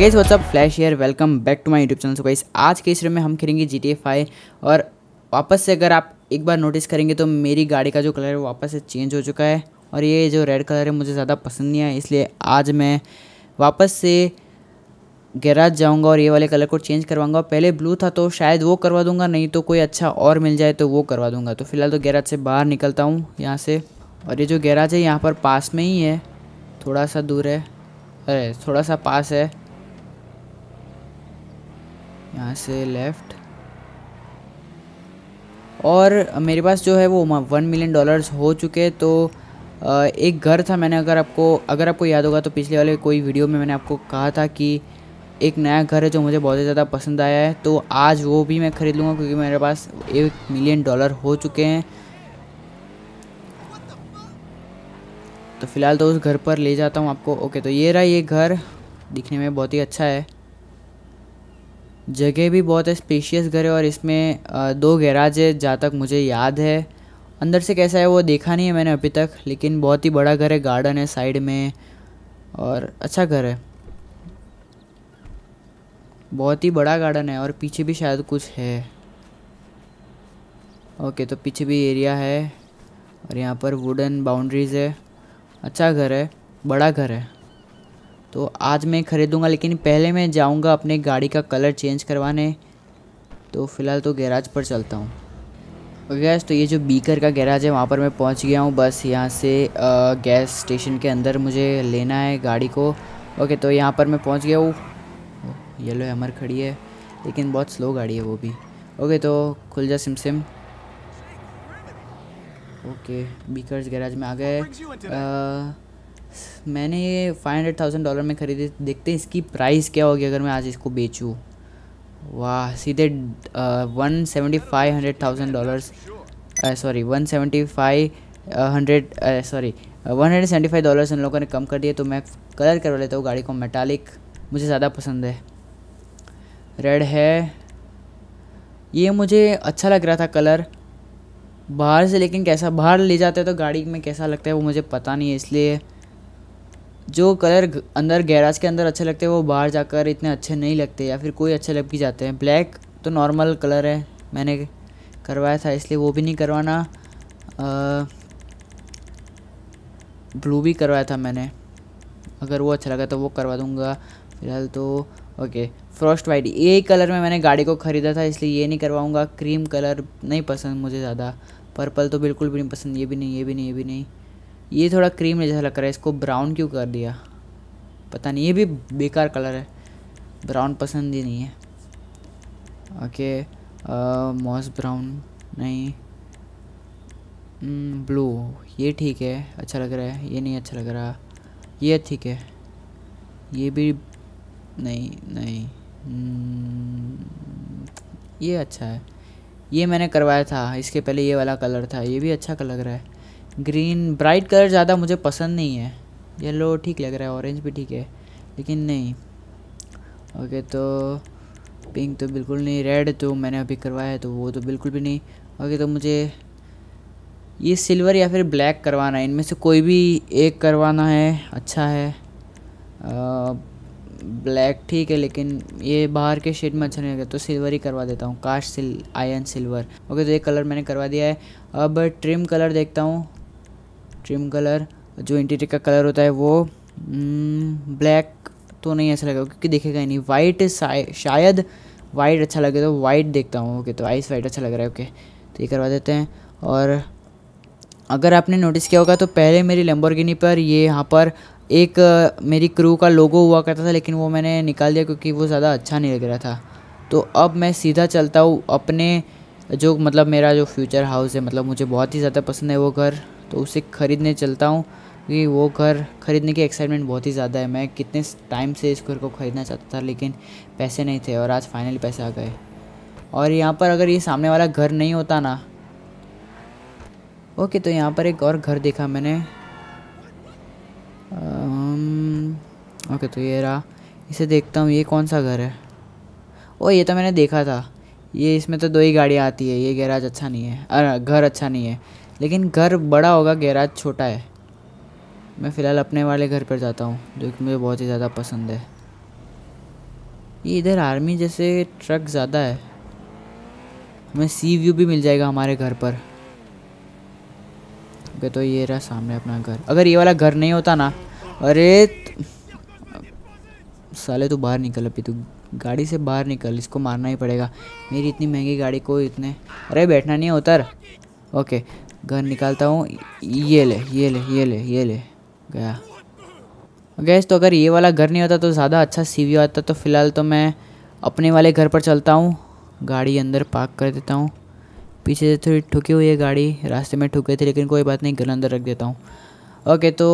Guys what's up flash year welcome back to my YouTube channel so guys आज के इस में हम खेलेंगे जी टी और वापस से अगर आप एक बार नोटिस करेंगे तो मेरी गाड़ी का जो कलर है वापस से चेंज हो चुका है और ये जो रेड कलर है मुझे ज़्यादा पसंद नहीं आया इसलिए आज मैं वापस से गैराज जाऊंगा और ये वाले कलर को चेंज करवाऊंगा पहले ब्लू था तो शायद वो करवा दूंगा नहीं तो कोई अच्छा और मिल जाए तो वो करवा दूंगा तो फिलहाल तो गैराज से बाहर निकलता हूँ यहाँ से और ये जो गैराज है यहाँ पर पास में ही है थोड़ा सा दूर है अरे थोड़ा सा पास है यहाँ से लेफ़्ट और मेरे पास जो है वो वन मिलियन डॉलर्स हो चुके तो एक घर था मैंने अगर आपको अगर आपको याद होगा तो पिछले वाले कोई वीडियो में मैंने आपको कहा था कि एक नया घर है जो मुझे बहुत ही ज़्यादा पसंद आया है तो आज वो भी मैं ख़रीद लूँगा क्योंकि मेरे पास एक मिलियन डॉलर हो चुके हैं तो फ़िलहाल तो उस घर पर ले जाता हूँ आपको ओके तो ये रहा ये घर दिखने में बहुत ही अच्छा है जगह भी बहुत है स्पेशियस घर है और इसमें दो गैराज है जहाँ तक मुझे याद है अंदर से कैसा है वो देखा नहीं है मैंने अभी तक लेकिन बहुत ही बड़ा घर है गार्डन है साइड में और अच्छा घर है बहुत ही बड़ा गार्डन है और पीछे भी शायद कुछ है ओके तो पीछे भी एरिया है और यहाँ पर वुडन बाउंड्रीज है अच्छा घर है बड़ा घर है तो आज मैं ख़रीदूँगा लेकिन पहले मैं जाऊँगा अपने गाड़ी का कलर चेंज करवाने तो फ़िलहाल तो गैराज पर चलता हूँ गैस तो ये जो बीकर का गैराज है वहाँ पर मैं पहुँच गया हूँ बस यहाँ से गैस स्टेशन के अंदर मुझे लेना है गाड़ी को ओके तो यहाँ पर मैं पहुँच गया हूँ येलो हैमर खड़ी है लेकिन बहुत स्लो गाड़ी है वो भी ओके तो खुल जा सिम सिम ओके बीकर गैराज में आ गए मैंने ये फाइव हंड्रेड थाउजेंड डॉलर में खरीदी देखते हैं इसकी प्राइस क्या होगी अगर मैं आज इसको बेचूँ वाह सीधे one seventy five hundred thousand dollars sorry one seventy five hundred sorry one hundred seventy five dollars इन लोगों ने कम कर दिए तो मैं कलर करवा लेता हूँ गाड़ी को मेटालिक मुझे ज़्यादा पसंद है रेड है ये मुझे अच्छा लग रहा था कलर बाहर से लेकिन कैसा बाहर ले जाते तो गाड़ी में कैसा लगता है वो मुझे पता नहीं है इसलिए जो कलर अंदर गैराज के अंदर अच्छे लगते हैं वो बाहर जाकर इतने अच्छे नहीं लगते या फिर कोई अच्छे लग भी जाते हैं ब्लैक तो नॉर्मल कलर है मैंने करवाया था इसलिए वो भी नहीं करवाना ब्लू भी करवाया था मैंने अगर वो अच्छा लगा तो वो करवा दूँगा फिलहाल तो ओके फ्रॉस्ट वाइट ये कलर में मैंने गाड़ी को ख़रीदा था इसलिए ये नहीं करवाऊँगा क्रीम कलर नहीं पसंद मुझे ज़्यादा पर्पल तो बिल्कुल भी नहीं पसंद ये भी नहीं ये भी नहीं ये भी नहीं ये थोड़ा क्रीम जैसा लग रहा है इसको ब्राउन क्यों कर दिया पता नहीं ये भी बेकार कलर है ब्राउन पसंद ही नहीं है ओके मॉस ब्राउन नहीं ब्लू hmm, ये ठीक है अच्छा लग रहा है ये नहीं अच्छा लग रहा ये ठीक है ये भी नहीं नहीं hmm, ये अच्छा है ये मैंने करवाया था इसके पहले ये वाला कलर था ये भी अच्छा कलर रहा है ग्रीन ब्राइट कलर ज़्यादा मुझे पसंद नहीं है येलो ठीक लग रहा है ऑरेंज भी ठीक है लेकिन नहीं ओके तो पिंक तो बिल्कुल नहीं रेड तो मैंने अभी करवाया है तो वो तो बिल्कुल भी नहीं ओके तो मुझे ये सिल्वर या फिर ब्लैक करवाना है इनमें से कोई भी एक करवाना है अच्छा है आ, ब्लैक ठीक है लेकिन ये बाहर के शेड में अच्छा नहीं लगता तो सिल्वर ही करवा देता हूँ काश सिल आयन सिल्वर ओके तो ये कलर मैंने करवा दिया है अब ट्रिम कलर देखता हूँ ट्रिम कलर जो इंटीरियर का कलर होता है वो ब्लैक हम्म, तो नहीं ऐसा लगेगा क्योंकि देखेगा ही नहीं वाइट शायद वाइट अच्छा लगे तो वाइट देखता हूँ ओके तो आइस वाइट अच्छा लग रहा है ओके तो ये करवा देते हैं और अगर आपने नोटिस किया होगा तो पहले मेरी लेम्बोरगिनी पर ये यहाँ पर एक मेरी क्रू का लोगो हुआ करता था लेकिन वो मैंने निकाल दिया क्योंकि वो ज़्यादा अच्छा नहीं लग रहा था तो अब मैं सीधा चलता हूँ अपने जो मतलब मेरा जो फ्यूचर हाउस है मतलब मुझे बहुत ही ज़्यादा पसंद है वो घर तो उसे ख़रीदने चलता हूँ क्योंकि वो घर ख़रीदने की एक्साइटमेंट बहुत ही ज़्यादा है मैं कितने टाइम से इस घर को ख़रीदना चाहता था लेकिन पैसे नहीं थे और आज फाइनली पैसे आ गए और यहाँ पर अगर ये सामने वाला घर नहीं होता ना ओके तो यहाँ पर एक और घर देखा मैंने ओके तो ये रहा इसे देखता हूँ ये कौन सा घर है ओ ये तो मैंने देखा था ये इसमें तो दो ही गाड़ियाँ आती है ये गैराज अच्छा नहीं है अरे घर अच्छा नहीं है लेकिन घर बड़ा होगा गैराज छोटा है मैं फ़िलहाल अपने वाले घर पर जाता हूँ जो कि मुझे बहुत ही ज़्यादा पसंद है ये इधर आर्मी जैसे ट्रक ज़्यादा है हमें सी व्यू भी मिल जाएगा हमारे घर पर तो ये रहा सामने अपना घर अगर ये वाला घर नहीं होता ना अरे त... साले तू बाहर निकल अभी तू तो। गाड़ी से बाहर निकल इसको मारना ही पड़ेगा मेरी इतनी महंगी गाड़ी को इतने अरे बैठना नहीं है उतर ओके गन निकालता हूँ ये ले ये ले ये ले ये ले गया गैस तो अगर ये वाला घर नहीं होता तो ज़्यादा अच्छा सी व्यू आता तो फ़िलहाल तो मैं अपने वाले घर पर चलता हूँ गाड़ी अंदर पार्क कर देता हूँ पीछे से थोड़ी ठुकी हुई है गाड़ी रास्ते में ठुक गई थी लेकिन कोई बात नहीं घर अंदर रख देता हूँ ओके तो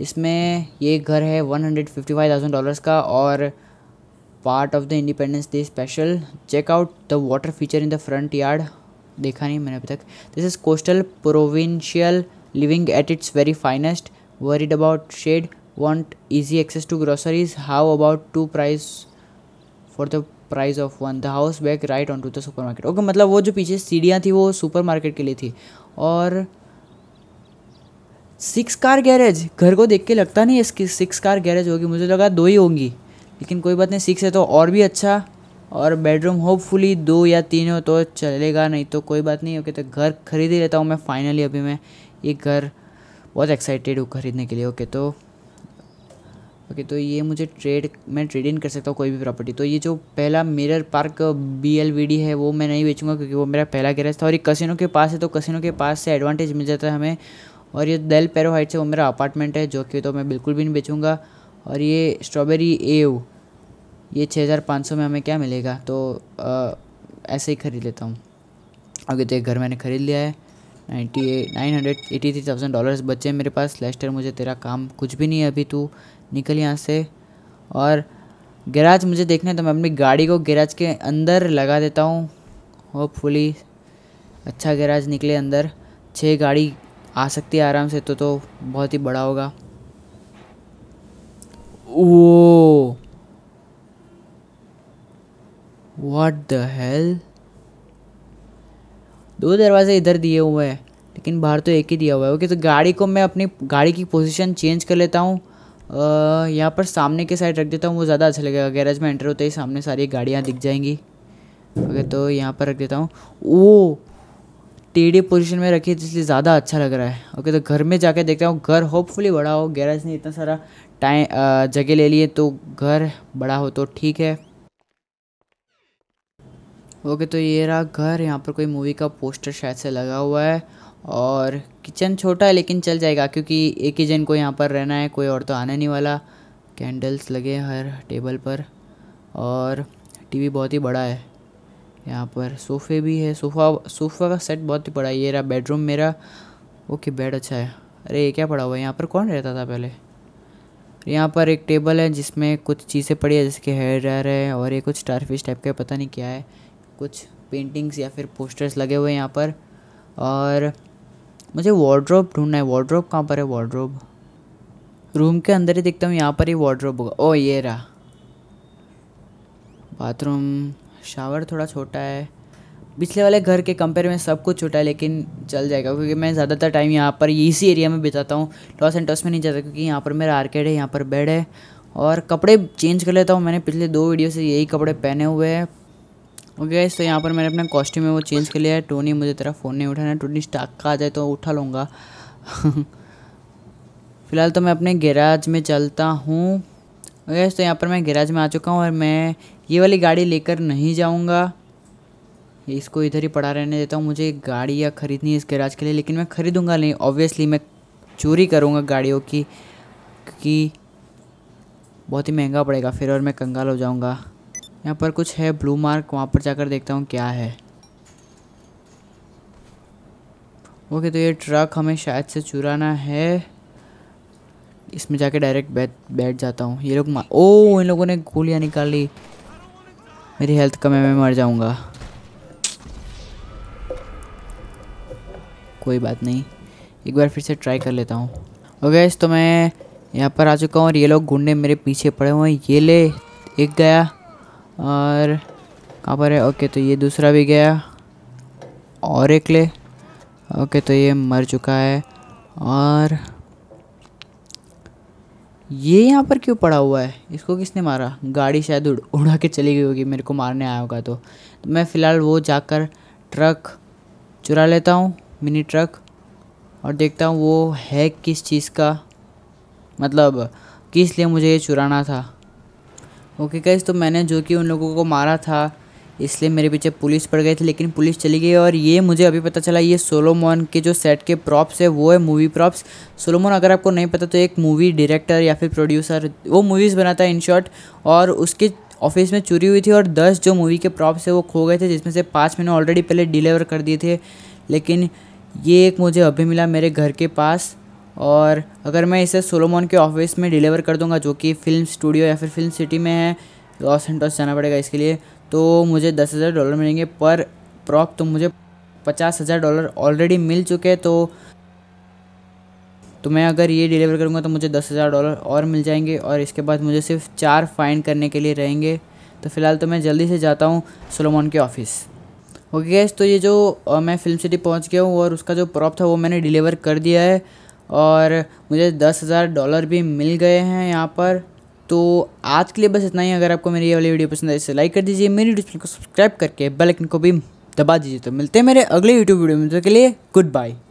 इसमें ये घर है one hundred fifty five thousand dollars का और part of the independence day special checkout the water feature in the front yard देखा नहीं मैंने अभी तक this is coastal provincial living at its very finest worried about shed want easy access to groceries how about to prize for the price of one the house back right on to the supermarket okay मतलब वो जो पीछे सीढ़ियाँ थी वो super market के लिए थी और सिक्स कार गैरेज घर को देख के लगता नहीं इसकी सिक्स कार गैरेज होगी मुझे लगा दो ही होंगी लेकिन कोई बात नहीं सिक्स है तो और भी अच्छा और बेडरूम होपफुली दो या तीन हो तो चलेगा नहीं तो कोई बात नहीं ओके तो घर खरीद ही लेता हूँ मैं फाइनली अभी मैं ये घर बहुत एक्साइटेड हूँ खरीदने के लिए ओके तो ओके तो ये मुझे ट्रेड मैं ट्रेड इन कर सकता हूँ कोई भी प्रॉपर्टी तो ये जो पहला mirror park B L V D है वो मैं नहीं बेचूंगा क्योंकि वो मेरा पहला गैरेज था और ये कसिनो के पास है तो कसिनो के पास से एडवांटेज मिल जाता है हमें और ये डेल पैरो हाइट से वो मेरा अपार्टमेंट है जो कि तो मैं बिल्कुल भी नहीं बेचूंगा और ये स्ट्रॉबेरी एव ये छः हज़ार पाँच सौ में हमें क्या मिलेगा तो आ, ऐसे ही ख़रीद लेता हूँ अभी तो एक घर मैंने ख़रीद लिया है ninety eight nine hundred eighty three thousand dollars बचे हैं मेरे पास लेस्टर मुझे तेरा काम कुछ भी नहीं है अभी तू निकल यहाँ से और गैराज मुझे देखना है तो मैं अपनी गाड़ी को गैराज के अंदर लगा देता हूँ होपफुली अच्छा गैराज निकले अंदर छः गाड़ी आ सकती है आराम से तो तो बहुत ही बड़ा होगा वो वॉट द हेल दो दरवाजे इधर दिए हुए हैं लेकिन बाहर तो एक ही दिया हुआ है ओके तो गाड़ी को मैं अपनी गाड़ी की पोजीशन चेंज कर लेता हूँ यहाँ पर सामने के साइड रख देता हूँ वो ज़्यादा अच्छा लगेगा गैरेज में एंटर होते ही सामने सारी गाड़ियाँ दिख जाएंगी ओके तो यहाँ पर रख देता हूँ वो टेढ़ी पोजीशन में रखी इसलिए ज़्यादा अच्छा लग रहा है ओके तो घर में जाके देखता हूँ घर होपफुली बड़ा हो गैरेज ने इतना सारा टाइम जगह ले लिए तो घर बड़ा हो तो ठीक है ओके तो ये रहा घर यहाँ पर कोई मूवी का पोस्टर शायद से लगा हुआ है और किचन छोटा है लेकिन चल जाएगा क्योंकि एक ही जन को यहाँ पर रहना है कोई और तो आने नहीं वाला कैंडल्स लगे हर टेबल पर और टीवी बहुत ही बड़ा है यहाँ पर सोफ़े भी है सोफ़ा सोफ़ा का सेट बहुत ही बड़ा है ये रहा बेडरूम मेरा ओके बेड अच्छा है अरे ये क्या पड़ा हुआ है यहाँ पर कौन रहता था पहले यहाँ पर एक टेबल है जिसमें कुछ चीज़ें पड़ी है जैसे कि हेयर ड्रायर है और ये कुछ स्टारफिश टाइप का पता नहीं क्या है कुछ पेंटिंग्स या फिर पोस्टर्स लगे हुए हैं यहाँ पर और मुझे वार्ड्रोब ढूंढना है वार्ड्रोब कहाँ पर है वार्ड्रोब रूम के अंदर ही देखता हूँ यहाँ पर ही वार्ड्रोब होगा ओ ये रहा बाथरूम शावर थोड़ा छोटा है पिछले वाले घर के कंपेयर में सब कुछ छोटा है लेकिन चल जाएगा क्योंकि मैं ज़्यादातर टाइम यहाँ पर इसी एरिया में बिताता हूँ टॉस एंड टॉस में नहीं जाता क्योंकि यहाँ पर मेरा आर्केड है यहाँ पर बेड है और कपड़े चेंज कर लेता हूँ मैंने पिछले दो वीडियो से यही कपड़े पहने हुए हैं ओके गाइस तो यहाँ पर मैंने अपना कॉस्ट्यूम है वो चेंज कर लिया है टोनी मुझे तेरा फ़ोन नहीं उठाना टोनी स्टाक का आ जाए तो उठा लूँगा फ़िलहाल तो मैं अपने गैराज में चलता हूँ गैस तो यहाँ पर मैं गैराज में आ चुका हूँ और मैं ये वाली गाड़ी लेकर नहीं जाऊँगा इसको इधर ही पड़ा रहने देता हूँ मुझे गाड़ियाँ ख़रीदनी है इस गैराज के लिए लेकिन मैं ख़रीदूँगा नहीं ऑब्वियसली मैं चोरी करूँगा गाड़ियों की क्योंकि बहुत ही महंगा पड़ेगा फिर और मैं कंगाल हो जाऊँगा यहाँ पर कुछ है ब्लू मार्क वहाँ पर जाकर देखता हूँ क्या है ओके तो ये ट्रक हमें शायद से चुराना है इसमें जाके डायरेक्ट बैठ बैठ जाता हूँ ये लोग ओ इन लोगों ने गोलियाँ निकाल ली मेरी हेल्थ कम है मैं मर जाऊँगा कोई बात नहीं एक बार फिर से ट्राई कर लेता हूँ ओके तो मैं यहाँ पर आ चुका हूँ और ये लोग गुंडे मेरे पीछे पड़े हुए हैं ये ले एक गया और कहाँ पर है ओके तो ये दूसरा भी गया और एक ले ओके तो ये मर चुका है और ये यहाँ पर क्यों पड़ा हुआ है इसको किसने मारा गाड़ी शायद उड़ उड़ा के चली गई होगी मेरे को मारने आया होगा तो, तो मैं फ़िलहाल वो जाकर ट्रक चुरा लेता हूँ मिनी ट्रक और देखता हूँ वो है किस चीज़ का मतलब किस लिए मुझे ये चुराना था ओके गाइज तो मैंने जो कि उन लोगों को मारा था इसलिए मेरे पीछे पुलिस पड़ गई थी लेकिन पुलिस चली गई और ये मुझे अभी पता चला ये सोलोमोन के जो सेट के प्रॉप्स है वो है मूवी प्रॉप्स सोलोमोन अगर आपको नहीं पता तो एक मूवी डायरेक्टर या फिर प्रोड्यूसर वो मूवीज़ बनाता है इन शॉर्ट और उसके ऑफिस में चोरी हुई थी और दस जो मूवी के प्रॉप्स है वो खो गए थे जिसमें से पाँच मैंने ऑलरेडी पहले डिलीवर कर दिए थे लेकिन ये एक मुझे अभी मिला मेरे घर के पास और अगर मैं इसे सोलोमोन के ऑफिस में डिलीवर कर दूंगा जो कि फिल्म स्टूडियो या फिर फिल्म सिटी में है लॉस एंटॉस जाना पड़ेगा इसके लिए तो मुझे दस हज़ार डॉलर मिलेंगे पर प्रॉप तो मुझे पचास हज़ार डॉलर ऑलरेडी मिल चुके हैं तो तो मैं अगर ये डिलीवर करूँगा तो मुझे दस हज़ार डॉलर और मिल जाएंगे और इसके बाद मुझे सिर्फ चार फाइन करने के लिए रहेंगे तो फ़िलहाल तो मैं जल्दी से जाता हूँ सोलोमोन के ऑफिस ओके गैस तो ये जो मैं फिल्म सिटी पहुँच गया हूँ और उसका जो प्रॉप था वो मैंने डिलीवर कर दिया है और मुझे दस हज़ार डॉलर भी मिल गए हैं यहाँ पर तो आज के लिए बस इतना ही अगर आपको मेरी ये वाली वीडियो पसंद है तो इसे लाइक कर दीजिए मेरी यूट्यूब चैनल को सब्सक्राइब करके बेल आइकन को भी दबा दीजिए तो मिलते हैं मेरे अगले यूट्यूब वीडियो में के लिए गुड बाय